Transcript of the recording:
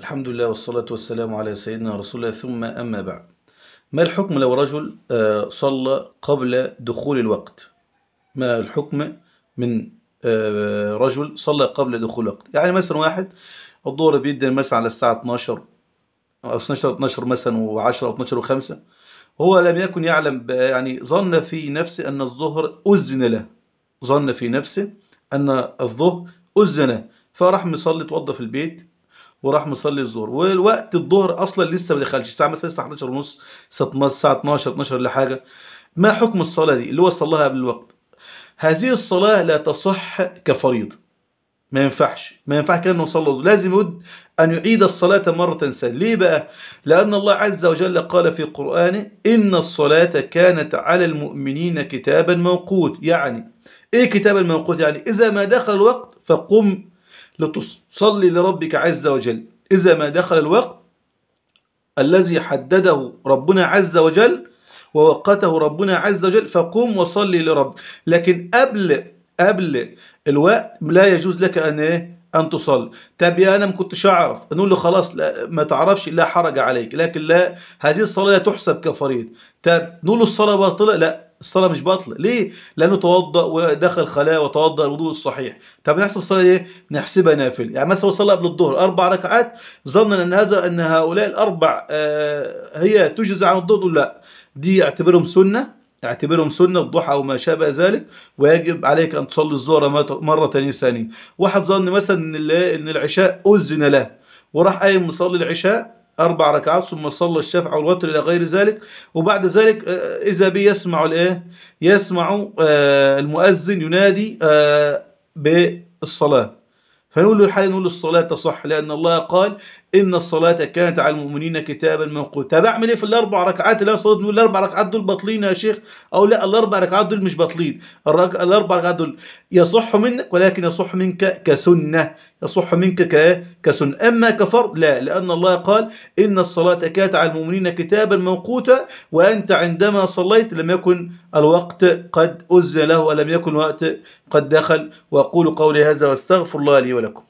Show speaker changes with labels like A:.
A: الحمد لله والصلاة والسلام على سيدنا رسول الله ثم أما بعد ما الحكم لو رجل آه، صلى قبل دخول الوقت ما الحكم من آه، رجل صلى قبل دخول الوقت يعني مثلا واحد الظهر بيبدا مثلا على الساعة 12 أو 12 12 مثلا و10 أو 12 و5 هو لم يكن يعلم يعني ظن في نفسه أن الظهر أذن له ظن في نفسه أن الظهر أذن فراح مصلي توضى في البيت وراح مصلي الظهر والوقت الظهر اصلا لسه ما دخلش الساعه مثلا لسه 11 ونص الساعه 12 12 حاجه ما حكم الصلاه دي اللي هو صلاها قبل الوقت هذه الصلاه لا تصح كفريضه ما ينفعش ما ينفعش انه يصلي لازم يود ان يعيد الصلاه مره ثانيه ليه بقى لان الله عز وجل قال في قرانه ان الصلاه كانت على المؤمنين كتابا موقوت يعني ايه كتابا موقوت يعني اذا ما دخل الوقت فقم لتصلي لربك عز وجل إذا ما دخل الوقت الذي حدده ربنا عز وجل ووقته ربنا عز وجل فقم وصلي لرب لكن قبل قبل الوقت لا يجوز لك أن إيه أن تصلي طب يا أنا ما كنتش أعرف نقول له خلاص لا ما تعرفش لا حرج عليك لكن لا هذه الصلاة لا تحسب كفريض طب نقول له الصلاة باطلة لا الصلاة مش باطلة ليه؟ لأنه توضأ ودخل خلاء وتوضأ الوضوء الصحيح طب نحسب الصلاة إيه؟ نحسبها نافل يعني مثلا صلى قبل الظهر أربع ركعات ظنا أن هذا أن هؤلاء الأربع آه، هي تجزى عن الظهر لا دي اعتبرهم سنة اعتبرهم سنة الضحى أو ما شابه ذلك ويجب عليك أن تصلي الظهر مرة ثانية واحد ظن مثلا إن العشاء أذن له وراح قايم مصلي العشاء أربع ركعات ثم صلى الشفع والوتر إلى غير ذلك وبعد ذلك آه، آه، إذا به يسمع الإيه يسمع آه، المؤذن ينادي بالصلاة فنقول له الحال نقول الصلاة تصح لأن الله قال إن الصلاة كانت على المؤمنين كتابا موقوتا طب أعمل إيه في الأربع ركعات اللي أنا صليت نقول الأربع ركعات دول باطلين يا شيخ أو لا الأربع ركعات دول مش باطلين الرك... الأربع ركعات دول يصح منك ولكن يصح منك كسنة يصح منك ك... كسنة أما كفرض لا لأن الله قال إن الصلاة كانت على المؤمنين كتابا موقوتا وأنت عندما صليت لم يكن الوقت قد أزل له ولم يكن وقت قد دخل وأقول قولي هذا واستغفر الله لي le